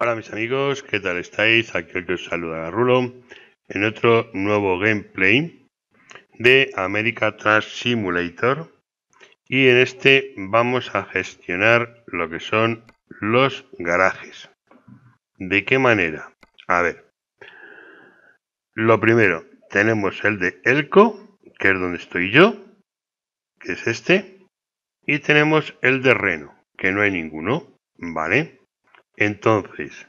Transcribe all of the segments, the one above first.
Hola mis amigos, ¿qué tal estáis? Aquí que os saluda Rulo en otro nuevo gameplay de America Trans Simulator y en este vamos a gestionar lo que son los garajes. ¿De qué manera? A ver, lo primero, tenemos el de Elco, que es donde estoy yo, que es este, y tenemos el de Reno, que no hay ninguno, ¿vale? Entonces,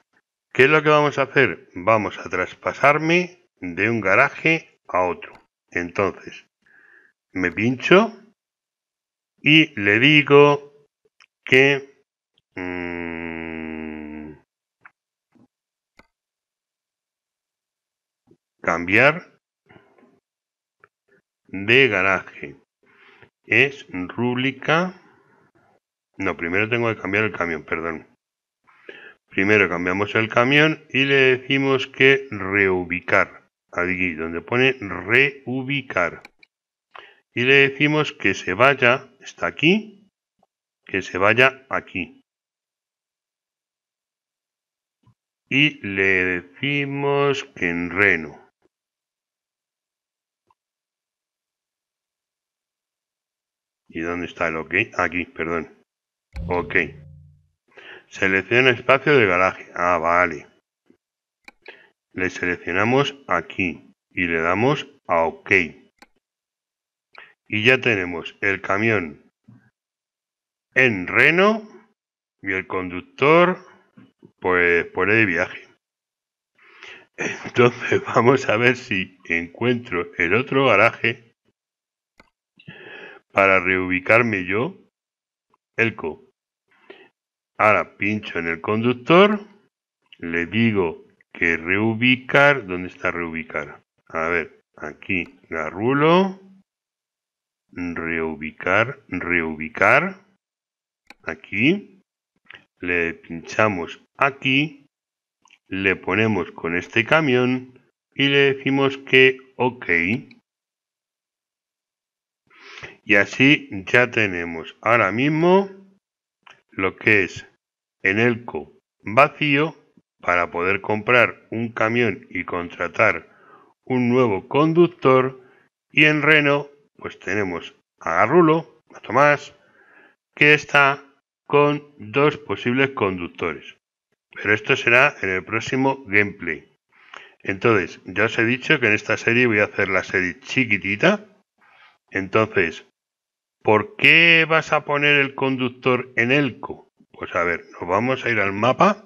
¿qué es lo que vamos a hacer? Vamos a traspasarme de un garaje a otro. Entonces, me pincho y le digo que... Mm, cambiar de garaje. Es rúbrica... No, primero tengo que cambiar el camión, perdón. Primero cambiamos el camión y le decimos que reubicar. Aquí donde pone reubicar. Y le decimos que se vaya, está aquí, que se vaya aquí. Y le decimos que en Reno. ¿Y dónde está el OK? Aquí, perdón. OK. Selecciona espacio de garaje. Ah, vale. Le seleccionamos aquí y le damos a OK. Y ya tenemos el camión en Reno y el conductor pues por el viaje. Entonces vamos a ver si encuentro el otro garaje para reubicarme yo, el co. Ahora pincho en el conductor, le digo que reubicar, ¿dónde está reubicar? A ver, aquí rulo, reubicar, reubicar, aquí, le pinchamos aquí, le ponemos con este camión y le decimos que ok. Y así ya tenemos ahora mismo lo que es en Elco vacío para poder comprar un camión y contratar un nuevo conductor y en Reno pues tenemos a Rulo, a Tomás, que está con dos posibles conductores. Pero esto será en el próximo gameplay. Entonces, ya os he dicho que en esta serie voy a hacer la serie chiquitita. Entonces, ¿por qué vas a poner el conductor en Elco? Pues a ver, nos vamos a ir al mapa.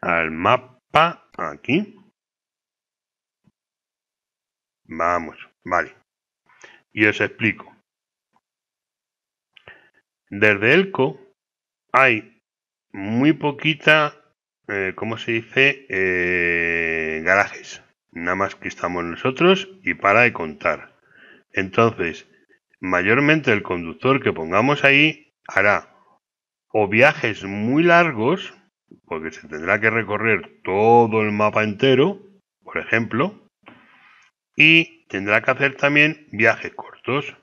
Al mapa, aquí. Vamos, vale. Y os explico. Desde Elco hay muy poquita, eh, ¿cómo se dice? Eh, garajes. Nada más que estamos nosotros y para de contar. Entonces, mayormente el conductor que pongamos ahí hará o viajes muy largos, porque se tendrá que recorrer todo el mapa entero, por ejemplo, y tendrá que hacer también viajes cortos.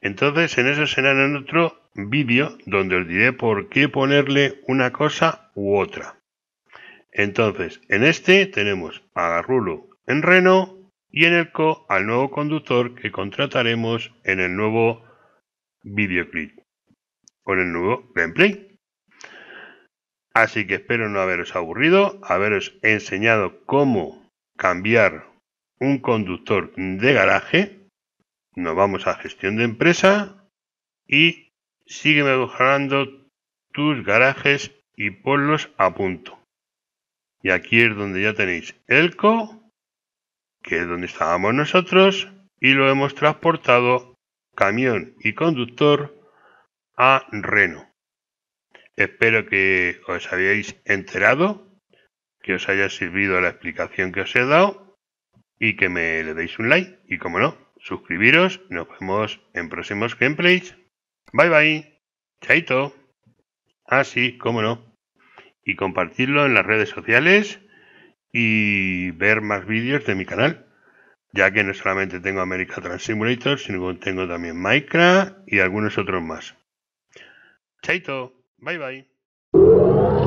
Entonces, en eso será en otro vídeo donde os diré por qué ponerle una cosa u otra. Entonces, en este tenemos a Rulo en Reno y en el Co al nuevo conductor que contrataremos en el nuevo videoclip con el nuevo gameplay. Así que espero no haberos aburrido, haberos enseñado cómo cambiar un conductor de garaje. Nos vamos a gestión de empresa y sigue mejorando tus garajes y ponlos a punto. Y aquí es donde ya tenéis el co. que es donde estábamos nosotros, y lo hemos transportado camión y conductor a Reno. Espero que os habéis enterado, que os haya servido la explicación que os he dado y que me le deis un like. Y como no, suscribiros. Nos vemos en próximos gameplays. Bye bye. Chaito. Ah, sí, cómo no. Y compartirlo en las redes sociales y ver más vídeos de mi canal. Ya que no solamente tengo America Trans Simulator, sino que tengo también Minecraft y algunos otros más. Chaito, bye bye.